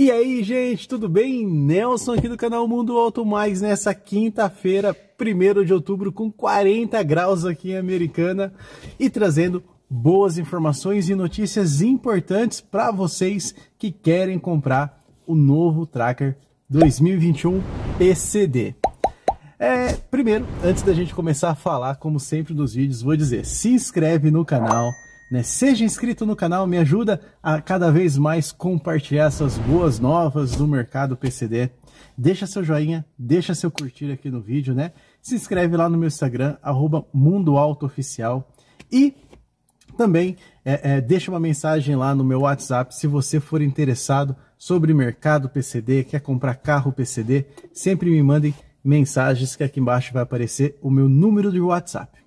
E aí, gente, tudo bem? Nelson aqui do canal Mundo Alto Mais nessa quinta-feira, 1 de outubro, com 40 graus aqui em Americana e trazendo boas informações e notícias importantes para vocês que querem comprar o novo Tracker 2021 PCD. É, primeiro, antes da gente começar a falar, como sempre nos vídeos, vou dizer, se inscreve no canal, né? Seja inscrito no canal, me ajuda a cada vez mais compartilhar essas boas novas do mercado PCD. Deixa seu joinha, deixa seu curtir aqui no vídeo, né? Se inscreve lá no meu Instagram, arroba mundoaltooficial. E também é, é, deixa uma mensagem lá no meu WhatsApp se você for interessado sobre mercado PCD, quer comprar carro PCD, sempre me mandem mensagens que aqui embaixo vai aparecer o meu número de WhatsApp.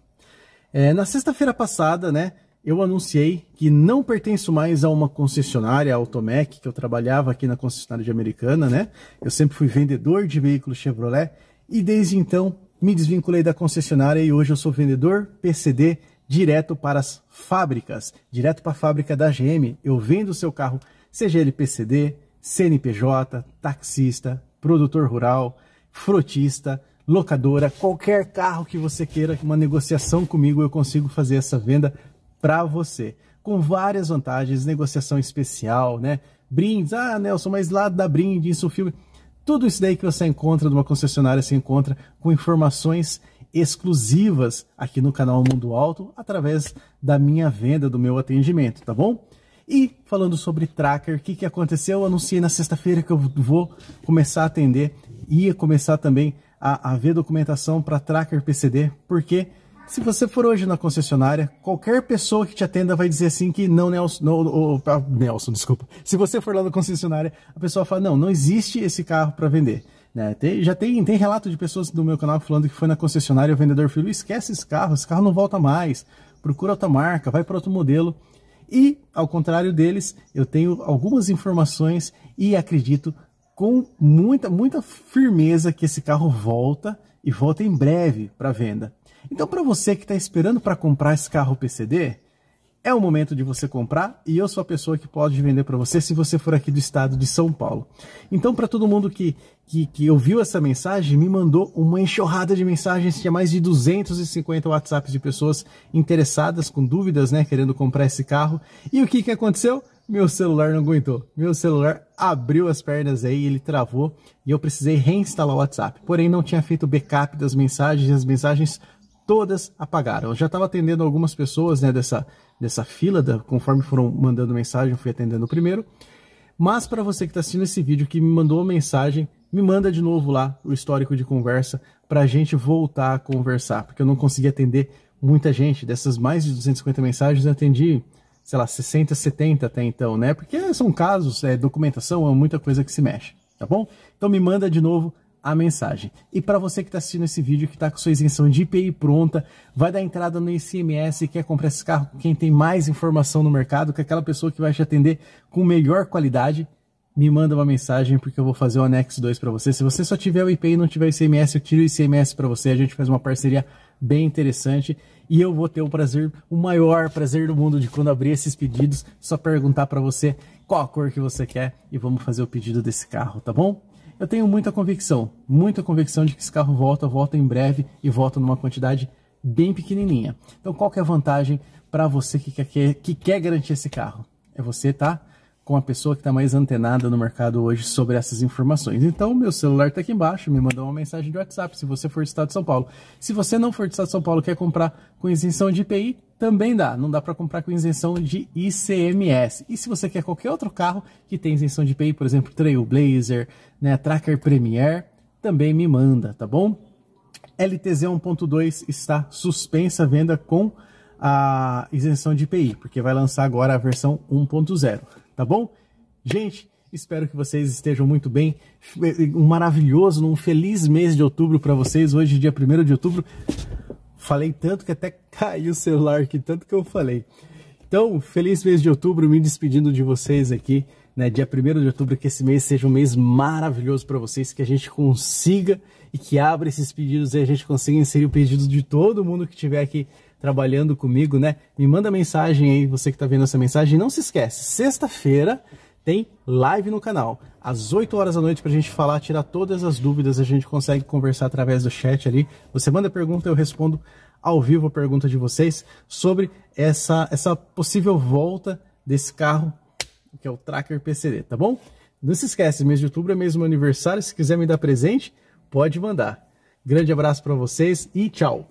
É, na sexta-feira passada, né, eu anunciei que não pertenço mais a uma concessionária, a Automec, que eu trabalhava aqui na concessionária de Americana, né? Eu sempre fui vendedor de veículos Chevrolet e desde então me desvinculei da concessionária e hoje eu sou vendedor PCD direto para as fábricas, direto para a fábrica da GM. Eu vendo o seu carro, seja ele PCD, CNPJ, taxista, produtor rural, frotista, locadora, qualquer carro que você queira, uma negociação comigo, eu consigo fazer essa venda para você, com várias vantagens, negociação especial, né? Brindes, ah, Nelson, mas lá da brinde, isso, filme. Tudo isso daí que você encontra numa concessionária, se encontra com informações exclusivas aqui no canal Mundo Alto, através da minha venda, do meu atendimento, tá bom? E falando sobre tracker, o que, que aconteceu? Eu anunciei na sexta-feira que eu vou começar a atender, ia começar também a, a ver documentação para tracker PCD, porque se você for hoje na concessionária, qualquer pessoa que te atenda vai dizer assim que não, Nelson, não, oh, Nelson, desculpa. Se você for lá na concessionária, a pessoa fala, não, não existe esse carro para vender. Né? Tem, já tem, tem relato de pessoas do meu canal falando que foi na concessionária e o vendedor falou, esquece esse carro, esse carro não volta mais, procura outra marca, vai para outro modelo. E, ao contrário deles, eu tenho algumas informações e acredito com muita, muita firmeza que esse carro volta e volta em breve para venda. Então, para você que está esperando para comprar esse carro PCD, é o momento de você comprar e eu sou a pessoa que pode vender para você se você for aqui do estado de São Paulo. Então, para todo mundo que, que, que, ouviu essa mensagem, me mandou uma enxurrada de mensagens, tinha mais de 250 WhatsApps de pessoas interessadas, com dúvidas, né, querendo comprar esse carro. E o que, que aconteceu? Meu celular não aguentou. Meu celular abriu as pernas aí, ele travou e eu precisei reinstalar o WhatsApp. Porém, não tinha feito backup das mensagens e as mensagens todas apagaram. Eu já estava atendendo algumas pessoas né, dessa, dessa fila, da, conforme foram mandando mensagem, eu fui atendendo primeiro. Mas para você que está assistindo esse vídeo, que me mandou uma mensagem, me manda de novo lá o histórico de conversa para a gente voltar a conversar, porque eu não consegui atender muita gente. Dessas mais de 250 mensagens, eu atendi sei lá, 60, 70 até então, né? Porque são casos, é documentação, é muita coisa que se mexe, tá bom? Então me manda de novo a mensagem. E para você que está assistindo esse vídeo, que está com sua isenção de IPI pronta, vai dar entrada no ICMS, quer comprar esse carro com quem tem mais informação no mercado, é aquela pessoa que vai te atender com melhor qualidade, me manda uma mensagem porque eu vou fazer o anexo 2 para você. Se você só tiver o IP e não tiver o ICMS, eu tiro o ICMS para você. A gente faz uma parceria bem interessante e eu vou ter o prazer, o maior prazer do mundo de quando abrir esses pedidos, só perguntar para você qual a cor que você quer e vamos fazer o pedido desse carro, tá bom? Eu tenho muita convicção, muita convicção de que esse carro volta, volta em breve e volta numa quantidade bem pequenininha. Então, qual que é a vantagem para você que quer, que quer garantir esse carro? É você, tá? com a pessoa que está mais antenada no mercado hoje sobre essas informações. Então, meu celular está aqui embaixo, me mandou uma mensagem de WhatsApp se você for do Estado de São Paulo. Se você não for do Estado de São Paulo quer comprar com isenção de IPI, também dá. Não dá para comprar com isenção de ICMS. E se você quer qualquer outro carro que tem isenção de IPI, por exemplo, Trailblazer, né, Tracker Premier, também me manda, tá bom? LTZ 1.2 está suspensa a venda com a isenção de IPI, porque vai lançar agora a versão 1.0 tá bom? Gente, espero que vocês estejam muito bem. Um maravilhoso, um feliz mês de outubro para vocês. Hoje, dia 1 de outubro. Falei tanto que até caiu o celular aqui, tanto que eu falei. Então, feliz mês de outubro, me despedindo de vocês aqui, né? Dia 1 de outubro, que esse mês seja um mês maravilhoso para vocês, que a gente consiga e que abra esses pedidos e a gente consiga inserir o pedido de todo mundo que estiver aqui trabalhando comigo, né? Me manda mensagem aí, você que está vendo essa mensagem. Não se esquece, sexta-feira tem live no canal, às 8 horas da noite, para a gente falar, tirar todas as dúvidas. A gente consegue conversar através do chat ali. Você manda pergunta, eu respondo ao vivo a pergunta de vocês sobre essa, essa possível volta desse carro, que é o Tracker PCD, tá bom? Não se esquece, mês de outubro é mesmo aniversário. Se quiser me dar presente, pode mandar. Grande abraço para vocês e tchau.